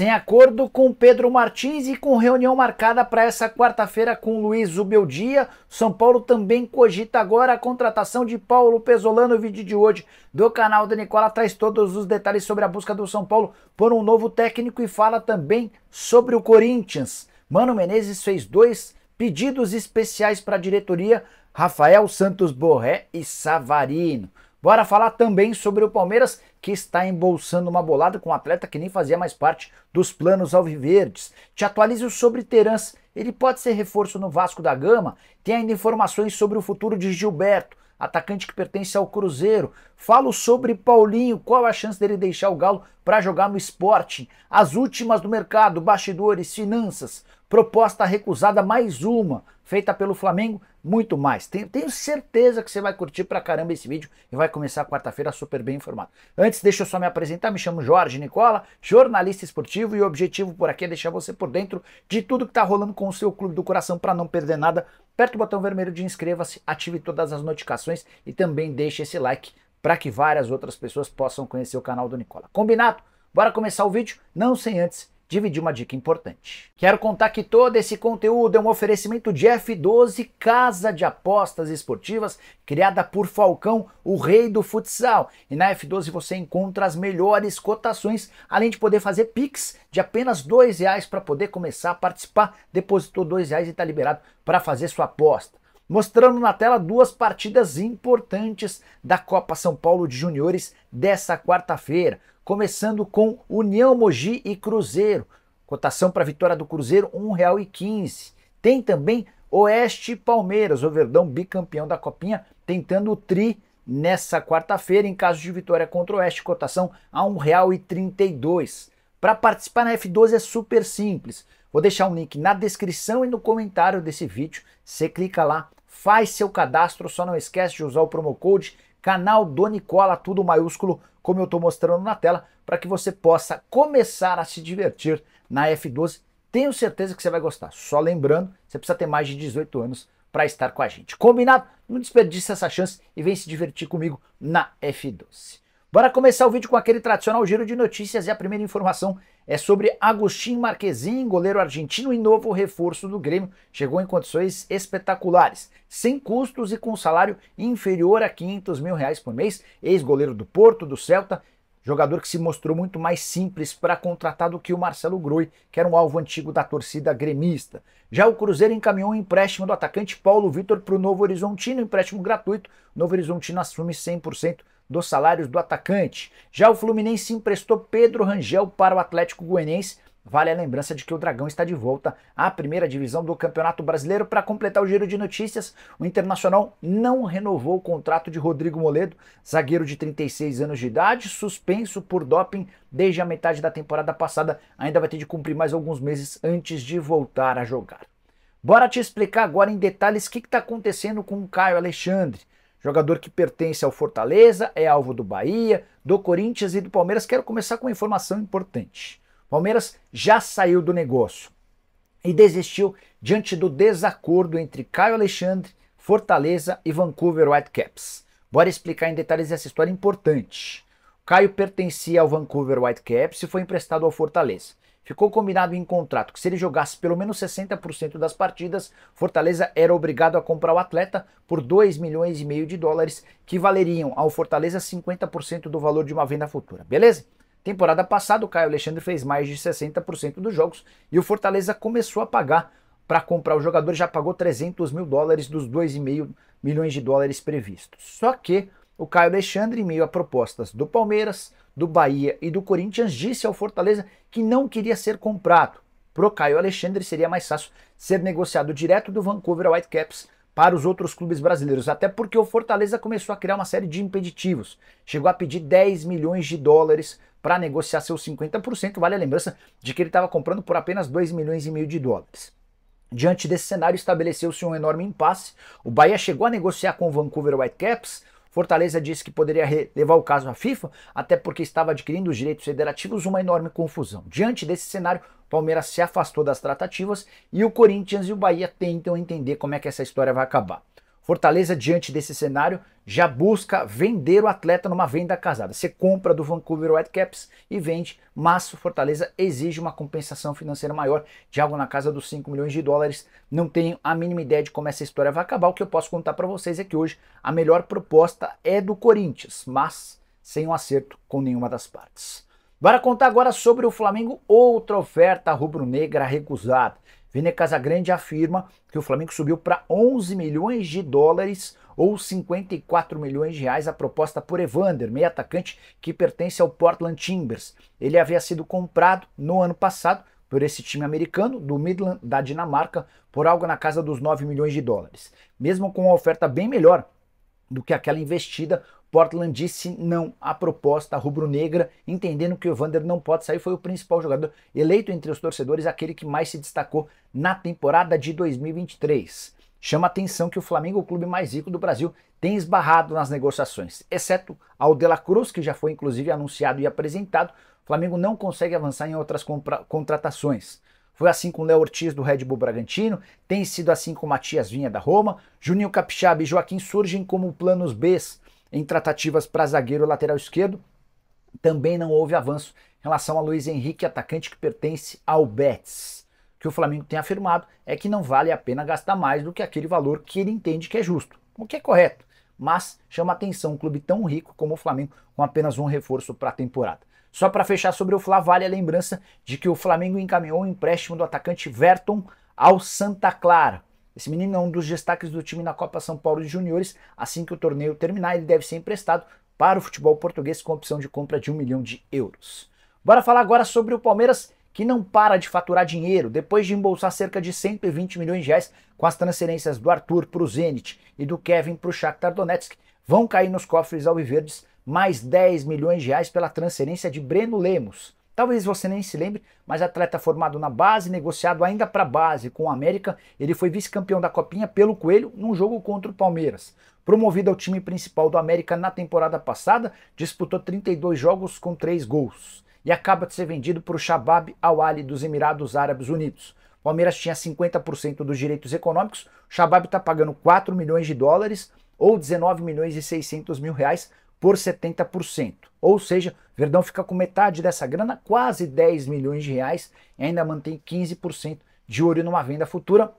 Sem acordo com Pedro Martins e com reunião marcada para essa quarta-feira com Luiz Ubeldia, São Paulo também cogita agora a contratação de Paulo Pesolano. O vídeo de hoje do canal da Nicola traz todos os detalhes sobre a busca do São Paulo por um novo técnico e fala também sobre o Corinthians. Mano Menezes fez dois pedidos especiais para a diretoria, Rafael Santos Borré e Savarino. Bora falar também sobre o Palmeiras, que está embolsando uma bolada com um atleta que nem fazia mais parte dos planos alviverdes. Te atualizo sobre Terans, ele pode ser reforço no Vasco da Gama. Tem ainda informações sobre o futuro de Gilberto, atacante que pertence ao Cruzeiro. Falo sobre Paulinho, qual a chance dele deixar o Galo para jogar no esporte? As últimas do mercado, bastidores, finanças. Proposta recusada mais uma, feita pelo Flamengo muito mais. Tenho, tenho, certeza que você vai curtir pra caramba esse vídeo e vai começar quarta-feira super bem informado. Antes, deixa eu só me apresentar. Me chamo Jorge Nicola, jornalista esportivo, e o objetivo por aqui é deixar você por dentro de tudo que tá rolando com o seu clube do coração para não perder nada. Aperta o botão vermelho de inscreva-se, ative todas as notificações e também deixe esse like para que várias outras pessoas possam conhecer o canal do Nicola. Combinado? Bora começar o vídeo? Não sem antes dividi uma dica importante. Quero contar que todo esse conteúdo é um oferecimento de F12, casa de apostas esportivas criada por Falcão, o rei do futsal. E na F12 você encontra as melhores cotações, além de poder fazer pix de apenas R$ reais para poder começar a participar. Depositou R$ reais e está liberado para fazer sua aposta mostrando na tela duas partidas importantes da Copa São Paulo de Juniores dessa quarta-feira começando com União Mogi e Cruzeiro. Cotação para vitória do Cruzeiro, R$ 1,15. Tem também Oeste e Palmeiras, o Verdão bicampeão da Copinha, tentando o tri nessa quarta-feira, em caso de vitória contra o Oeste, cotação a R$ 1,32. Para participar na F12 é super simples. Vou deixar um link na descrição e no comentário desse vídeo. Você clica lá, faz seu cadastro, só não esquece de usar o promo code canal do Nicola, tudo maiúsculo, como eu estou mostrando na tela, para que você possa começar a se divertir na F12. Tenho certeza que você vai gostar. Só lembrando, você precisa ter mais de 18 anos para estar com a gente. Combinado? Não desperdice essa chance e vem se divertir comigo na F12. Bora começar o vídeo com aquele tradicional giro de notícias e a primeira informação é sobre Agostinho Marquezin, goleiro argentino e novo reforço do Grêmio. Chegou em condições espetaculares, sem custos e com salário inferior a 500 mil reais por mês. Ex-goleiro do Porto, do Celta, jogador que se mostrou muito mais simples para contratar do que o Marcelo Groi, que era um alvo antigo da torcida gremista. Já o Cruzeiro encaminhou um empréstimo do atacante Paulo Vitor para o Novo Horizontino, empréstimo gratuito. Novo Horizontino assume 100% dos salários do atacante. Já o Fluminense emprestou Pedro Rangel para o Atlético Goianiense. Vale a lembrança de que o Dragão está de volta à primeira divisão do Campeonato Brasileiro. Para completar o giro de notícias, o Internacional não renovou o contrato de Rodrigo Moledo, zagueiro de 36 anos de idade, suspenso por doping desde a metade da temporada passada. Ainda vai ter de cumprir mais alguns meses antes de voltar a jogar. Bora te explicar agora em detalhes o que está acontecendo com o Caio Alexandre. Jogador que pertence ao Fortaleza, é alvo do Bahia, do Corinthians e do Palmeiras. Quero começar com uma informação importante. Palmeiras já saiu do negócio e desistiu diante do desacordo entre Caio Alexandre, Fortaleza e Vancouver Whitecaps. Bora explicar em detalhes essa história importante. Caio pertencia ao Vancouver Whitecaps e foi emprestado ao Fortaleza. Ficou combinado em contrato que se ele jogasse pelo menos 60% das partidas, Fortaleza era obrigado a comprar o atleta por 2 milhões e meio de dólares, que valeriam ao Fortaleza 50% do valor de uma venda futura, beleza? Temporada passada, o Caio Alexandre fez mais de 60% dos jogos e o Fortaleza começou a pagar para comprar o jogador, já pagou 300 mil dólares dos 2,5 milhões de dólares previstos. Só que o Caio Alexandre, em meio a propostas do Palmeiras, do Bahia e do Corinthians disse ao Fortaleza que não queria ser comprado. Pro Caio Alexandre seria mais fácil ser negociado direto do Vancouver Whitecaps para os outros clubes brasileiros, até porque o Fortaleza começou a criar uma série de impeditivos. Chegou a pedir 10 milhões de dólares para negociar seus 50%, vale a lembrança de que ele estava comprando por apenas 2 milhões e meio de dólares. Diante desse cenário, estabeleceu-se um enorme impasse. O Bahia chegou a negociar com o Vancouver Whitecaps Fortaleza disse que poderia levar o caso à FIFA, até porque estava adquirindo os direitos federativos uma enorme confusão. Diante desse cenário, Palmeiras se afastou das tratativas e o Corinthians e o Bahia tentam entender como é que essa história vai acabar. Fortaleza, diante desse cenário, já busca vender o atleta numa venda casada. Você compra do Vancouver Whitecaps e vende, mas o Fortaleza exige uma compensação financeira maior, de algo na casa dos 5 milhões de dólares. Não tenho a mínima ideia de como essa história vai acabar. O que eu posso contar para vocês é que hoje a melhor proposta é do Corinthians, mas sem um acerto com nenhuma das partes. Bora contar agora sobre o Flamengo, outra oferta rubro-negra recusada. Vene Casagrande afirma que o Flamengo subiu para 11 milhões de dólares ou 54 milhões de reais a proposta por Evander, meio atacante que pertence ao Portland Timbers. Ele havia sido comprado no ano passado por esse time americano do Midland da Dinamarca por algo na casa dos 9 milhões de dólares. Mesmo com uma oferta bem melhor do que aquela investida, Portland disse não à proposta rubro-negra, entendendo que o Evander não pode sair, foi o principal jogador eleito entre os torcedores, aquele que mais se destacou na temporada de 2023. Chama atenção que o Flamengo, é o clube mais rico do Brasil, tem esbarrado nas negociações, exceto ao De La Cruz, que já foi inclusive anunciado e apresentado. O Flamengo não consegue avançar em outras contratações. Foi assim com Léo Ortiz do Red Bull Bragantino, tem sido assim com Matias Vinha da Roma, Juninho Capixaba e Joaquim surgem como planos Bs em tratativas para zagueiro lateral esquerdo. Também não houve avanço em relação a Luiz Henrique, atacante que pertence ao Betis. O que o Flamengo tem afirmado é que não vale a pena gastar mais do que aquele valor que ele entende que é justo, o que é correto. Mas chama atenção um clube tão rico como o Flamengo com apenas um reforço para a temporada. Só para fechar sobre o Flá, vale a lembrança de que o Flamengo encaminhou o empréstimo do atacante Verton ao Santa Clara. Esse menino é um dos destaques do time na Copa São Paulo de Juniores. Assim que o torneio terminar, ele deve ser emprestado para o futebol português com opção de compra de um milhão de euros. Bora falar agora sobre o Palmeiras que não para de faturar dinheiro depois de embolsar cerca de 120 milhões de reais com as transferências do Arthur para o Zenit e do Kevin para o Shakhtar Donetsk, vão cair nos cofres alviverdes mais 10 milhões de reais pela transferência de Breno Lemos. Talvez você nem se lembre, mas atleta formado na base, negociado ainda para a base com o América, ele foi vice-campeão da Copinha pelo Coelho num jogo contra o Palmeiras. Promovido ao time principal do América na temporada passada, disputou 32 jogos com 3 gols e acaba de ser vendido para o Shabab ao ali dos Emirados Árabes Unidos. O Palmeiras tinha 50% dos direitos econômicos, o Shabab está pagando 4 milhões de dólares ou 19 milhões e 600 mil reais por 70%. Ou seja, Verdão fica com metade dessa grana, quase 10 milhões de reais, e ainda mantém 15% de ouro numa venda futura.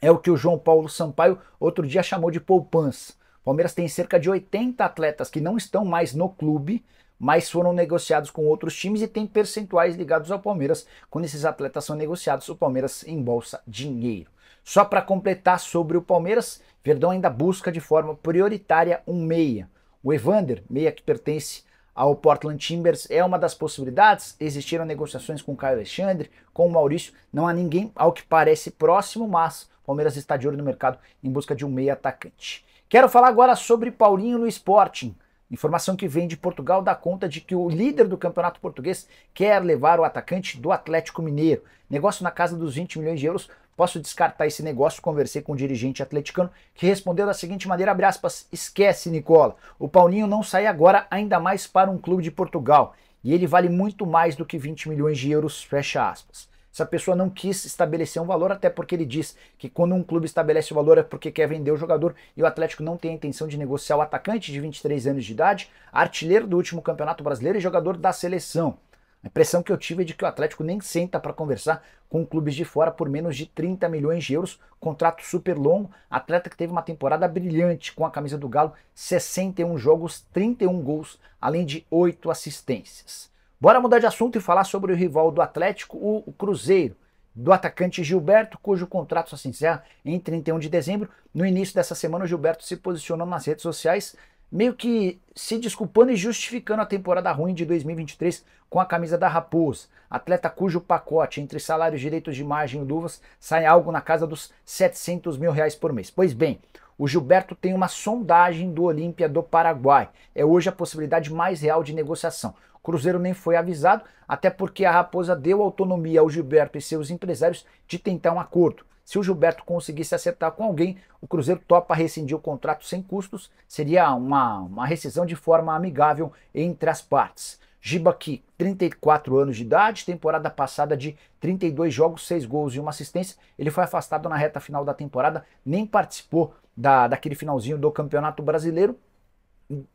É o que o João Paulo Sampaio outro dia chamou de poupança. O Palmeiras tem cerca de 80 atletas que não estão mais no clube, mas foram negociados com outros times e tem percentuais ligados ao Palmeiras. Quando esses atletas são negociados, o Palmeiras embolsa dinheiro. Só para completar sobre o Palmeiras, Verdão ainda busca de forma prioritária um meia. O Evander, meia que pertence ao Portland Timbers, é uma das possibilidades. Existiram negociações com o Caio Alexandre, com o Maurício. Não há ninguém, ao que parece, próximo, mas o Palmeiras está de olho no mercado em busca de um meia atacante. Quero falar agora sobre Paulinho no Sporting. Informação que vem de Portugal dá conta de que o líder do campeonato português quer levar o atacante do Atlético Mineiro. Negócio na casa dos 20 milhões de euros Posso descartar esse negócio? Conversei com o um dirigente atleticano que respondeu da seguinte maneira, abre aspas, esquece Nicola, o Paulinho não sai agora ainda mais para um clube de Portugal e ele vale muito mais do que 20 milhões de euros, fecha aspas. Essa pessoa não quis estabelecer um valor, até porque ele diz que quando um clube estabelece o valor é porque quer vender o jogador e o Atlético não tem a intenção de negociar o atacante de 23 anos de idade, artilheiro do último Campeonato Brasileiro e jogador da seleção. A impressão que eu tive é de que o Atlético nem senta para conversar com clubes de fora por menos de 30 milhões de euros, contrato super longo, atleta que teve uma temporada brilhante com a camisa do Galo, 61 jogos, 31 gols, além de 8 assistências. Bora mudar de assunto e falar sobre o rival do Atlético, o Cruzeiro, do atacante Gilberto, cujo contrato só assim, se encerra em 31 de dezembro. No início dessa semana, o Gilberto se posicionou nas redes sociais meio que se desculpando e justificando a temporada ruim de 2023 com a camisa da Raposa, atleta cujo pacote entre salários, direitos de margem e luvas sai algo na casa dos 700 mil reais por mês. Pois bem, o Gilberto tem uma sondagem do Olímpia do Paraguai. É hoje a possibilidade mais real de negociação. Cruzeiro nem foi avisado, até porque a Raposa deu autonomia ao Gilberto e seus empresários de tentar um acordo. Se o Gilberto conseguisse acertar com alguém, o Cruzeiro topa rescindir o contrato sem custos. Seria uma, uma rescisão de forma amigável entre as partes. Gibaqui, 34 anos de idade, temporada passada de 32 jogos, 6 gols e uma assistência. Ele foi afastado na reta final da temporada, nem participou da, daquele finalzinho do Campeonato Brasileiro.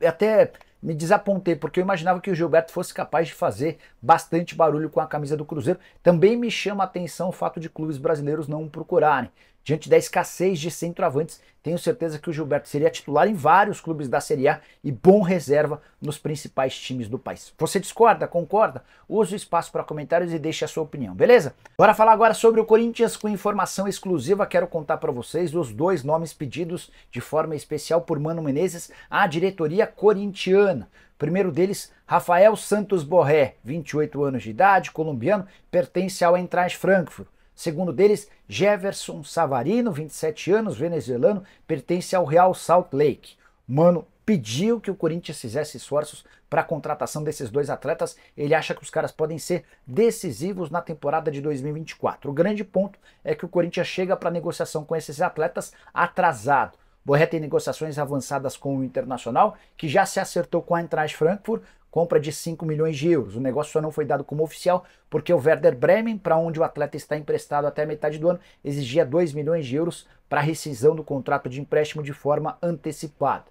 Até me desapontei, porque eu imaginava que o Gilberto fosse capaz de fazer bastante barulho com a camisa do Cruzeiro. Também me chama a atenção o fato de clubes brasileiros não procurarem. Diante da escassez de centroavantes, tenho certeza que o Gilberto seria titular em vários clubes da Série A e bom reserva nos principais times do país. Você discorda? Concorda? Use o espaço para comentários e deixe a sua opinião, beleza? Bora falar agora sobre o Corinthians com informação exclusiva. Quero contar para vocês os dois nomes pedidos de forma especial por Mano Menezes à diretoria corintiana primeiro deles, Rafael Santos Borré, 28 anos de idade, colombiano, pertence ao Eintracht Frankfurt. Segundo deles, Jefferson Savarino, 27 anos, venezuelano, pertence ao Real Salt Lake. Mano pediu que o Corinthians fizesse esforços para a contratação desses dois atletas. Ele acha que os caras podem ser decisivos na temporada de 2024. O grande ponto é que o Corinthians chega para a negociação com esses atletas atrasado. Borré tem negociações avançadas com o Internacional, que já se acertou com a Eintracht Frankfurt, compra de 5 milhões de euros. O negócio só não foi dado como oficial porque o Werder Bremen, para onde o atleta está emprestado até metade do ano, exigia 2 milhões de euros para rescisão do contrato de empréstimo de forma antecipada.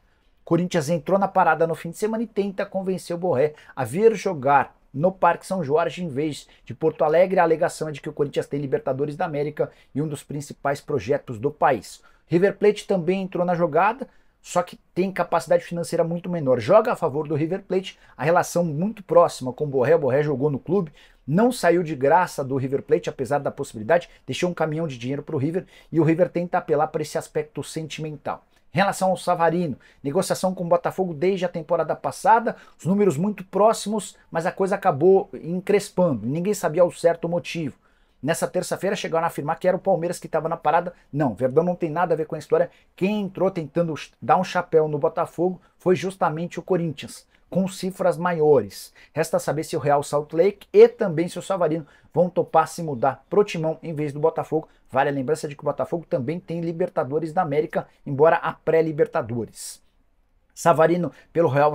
Corinthians entrou na parada no fim de semana e tenta convencer o Borré a vir jogar no Parque São Jorge em vez de Porto Alegre. A alegação é de que o Corinthians tem Libertadores da América e um dos principais projetos do país. River Plate também entrou na jogada, só que tem capacidade financeira muito menor. Joga a favor do River Plate, a relação muito próxima com o Borré. O Borré jogou no clube, não saiu de graça do River Plate, apesar da possibilidade, deixou um caminhão de dinheiro para o River e o River tenta apelar para esse aspecto sentimental. Em relação ao Savarino, negociação com o Botafogo desde a temporada passada, os números muito próximos, mas a coisa acabou encrespando, ninguém sabia o certo motivo nessa terça-feira chegaram a afirmar que era o Palmeiras que estava na parada. Não, Verdão não tem nada a ver com a história. Quem entrou tentando dar um chapéu no Botafogo foi justamente o Corinthians, com cifras maiores. Resta saber se o Real Salt Lake e também se o Savarino vão topar se mudar pro Timão em vez do Botafogo. Vale a lembrança de que o Botafogo também tem Libertadores da América, embora a pré-Libertadores. Savarino pelo Real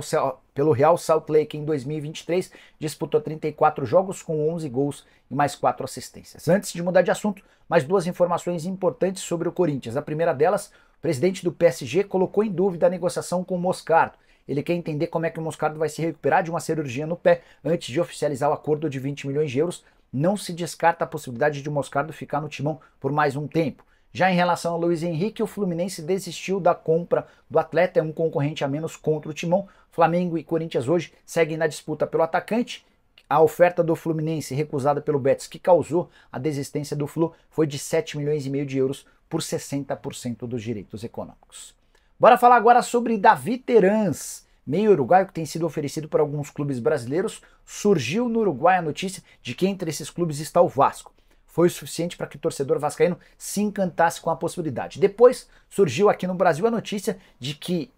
pelo Real Salt Lake em 2023, disputou 34 jogos com 11 gols e mais 4 assistências. Antes de mudar de assunto, mais duas informações importantes sobre o Corinthians. A primeira delas, o presidente do PSG colocou em dúvida a negociação com o Moscardo. Ele quer entender como é que o Moscardo vai se recuperar de uma cirurgia no pé antes de oficializar o acordo de 20 milhões de euros. Não se descarta a possibilidade de o Moscardo ficar no timão por mais um tempo. Já em relação a Luiz Henrique, o Fluminense desistiu da compra do atleta, é um concorrente a menos contra o Timão. Flamengo e Corinthians hoje seguem na disputa pelo atacante. A oferta do Fluminense, recusada pelo Betis, que causou a desistência do Flu, foi de 7 milhões e meio de euros por 60% dos direitos econômicos. Bora falar agora sobre Davi Terans meio uruguaio que tem sido oferecido por alguns clubes brasileiros, surgiu no Uruguai a notícia de que entre esses clubes está o Vasco foi o suficiente para que o torcedor vascaíno se encantasse com a possibilidade. Depois surgiu aqui no Brasil a notícia de que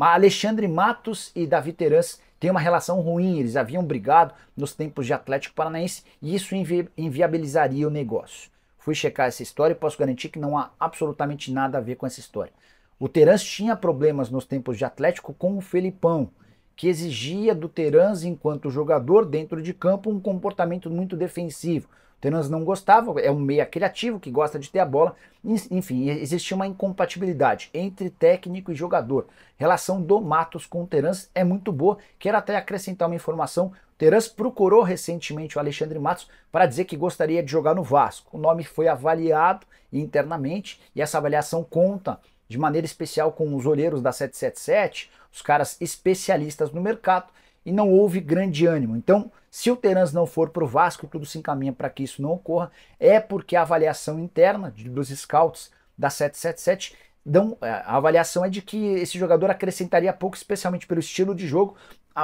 Alexandre Matos e Davi Terans têm uma relação ruim, eles haviam brigado nos tempos de Atlético Paranaense e isso invi inviabilizaria o negócio. Fui checar essa história e posso garantir que não há absolutamente nada a ver com essa história. O Terans tinha problemas nos tempos de Atlético com o Felipão, que exigia do Terans, enquanto jogador dentro de campo, um comportamento muito defensivo, Terans não gostava, é um meia criativo que gosta de ter a bola. Enfim, existia uma incompatibilidade entre técnico e jogador. Relação do Matos com o Terans é muito boa. Quero até acrescentar uma informação. Terans procurou recentemente o Alexandre Matos para dizer que gostaria de jogar no Vasco. O nome foi avaliado internamente e essa avaliação conta de maneira especial com os olheiros da 777, os caras especialistas no mercado, e não houve grande ânimo. Então, se o Terans não for para o Vasco, tudo se encaminha para que isso não ocorra, é porque a avaliação interna dos scouts da 777 dão, é, a avaliação é de que esse jogador acrescentaria pouco, especialmente pelo estilo de jogo,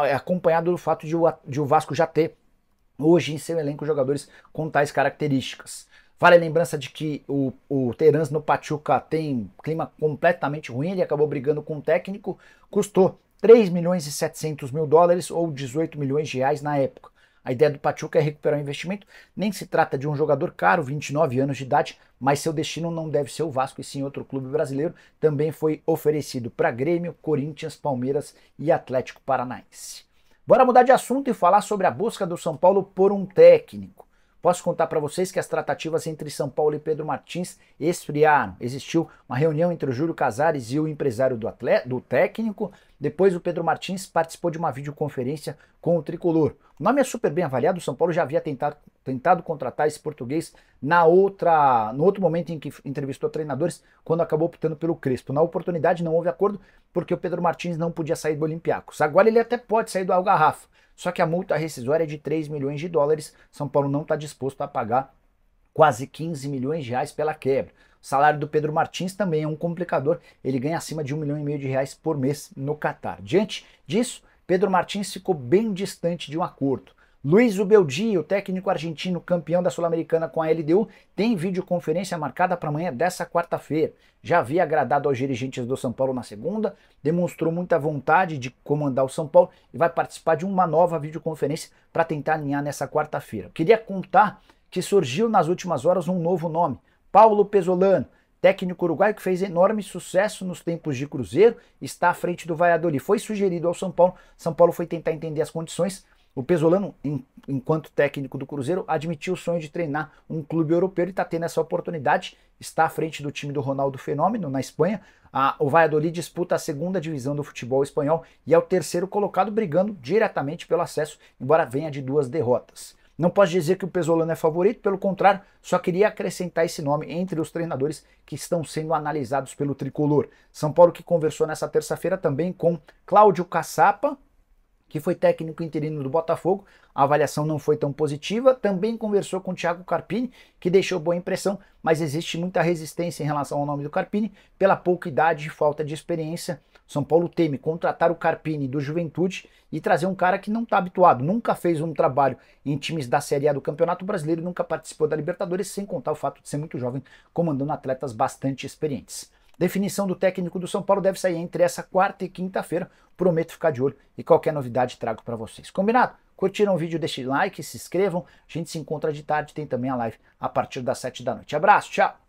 é, acompanhado do fato de o, de o Vasco já ter hoje em seu elenco jogadores com tais características. Vale a lembrança de que o, o no Pachuca tem clima completamente ruim, ele acabou brigando com o técnico, custou 3 milhões e 700 mil dólares ou 18 milhões de reais na época. A ideia do Pachuca é recuperar o investimento, nem se trata de um jogador caro, 29 anos de idade, mas seu destino não deve ser o Vasco e sim outro clube brasileiro. Também foi oferecido para Grêmio, Corinthians, Palmeiras e Atlético Paranaense. Bora mudar de assunto e falar sobre a busca do São Paulo por um técnico. Posso contar para vocês que as tratativas entre São Paulo e Pedro Martins esfriaram. Existiu uma reunião entre o Júlio Casares e o empresário do, atleta, do técnico. Depois, o Pedro Martins participou de uma videoconferência com o tricolor. O nome é super bem avaliado, o São Paulo já havia tentado, tentado contratar esse português na outra, no outro momento em que entrevistou treinadores, quando acabou optando pelo Crespo. Na oportunidade não houve acordo, porque o Pedro Martins não podia sair do Olympiacos. Agora ele até pode sair do Algarrafa, só que a multa rescisória é de 3 milhões de dólares. São Paulo não está disposto a pagar quase 15 milhões de reais pela quebra. O salário do Pedro Martins também é um complicador, ele ganha acima de um milhão e meio de reais por mês no Catar. Diante disso, Pedro Martins ficou bem distante de um acordo. Luiz Ubeldi, o técnico argentino campeão da Sul-Americana com a LDU, tem videoconferência marcada para amanhã dessa quarta-feira. Já havia agradado aos dirigentes do São Paulo na segunda, demonstrou muita vontade de comandar o São Paulo e vai participar de uma nova videoconferência para tentar alinhar nessa quarta-feira. Queria contar que surgiu nas últimas horas um novo nome, Paulo Pesolano. Técnico uruguaio que fez enorme sucesso nos tempos de Cruzeiro, está à frente do Valladolid. Foi sugerido ao São Paulo. São Paulo foi tentar entender as condições. O Pesolano, em, enquanto técnico do Cruzeiro, admitiu o sonho de treinar um clube europeu e está tendo essa oportunidade. Está à frente do time do Ronaldo Fenômeno, na Espanha. A, o Valladolid disputa a segunda divisão do futebol espanhol e é o terceiro colocado, brigando diretamente pelo acesso, embora venha de duas derrotas. Não posso dizer que o Pesolano é favorito, pelo contrário, só queria acrescentar esse nome entre os treinadores que estão sendo analisados pelo tricolor. São Paulo que conversou nessa terça-feira também com Cláudio Caçapa, que foi técnico interino do Botafogo, a avaliação não foi tão positiva. Também conversou com o Thiago Carpini, que deixou boa impressão, mas existe muita resistência em relação ao nome do Carpini, pela pouca idade e falta de experiência. São Paulo teme contratar o Carpini do Juventude e trazer um cara que não está habituado, nunca fez um trabalho em times da Série A do Campeonato Brasileiro, nunca participou da Libertadores, sem contar o fato de ser muito jovem, comandando atletas bastante experientes. Definição do técnico do São Paulo deve sair entre essa quarta e quinta-feira. Prometo ficar de olho e qualquer novidade trago para vocês. Combinado? Curtiram o vídeo, deixem like, se inscrevam. A gente se encontra de tarde, tem também a live a partir das 7 da noite. Abraço, tchau!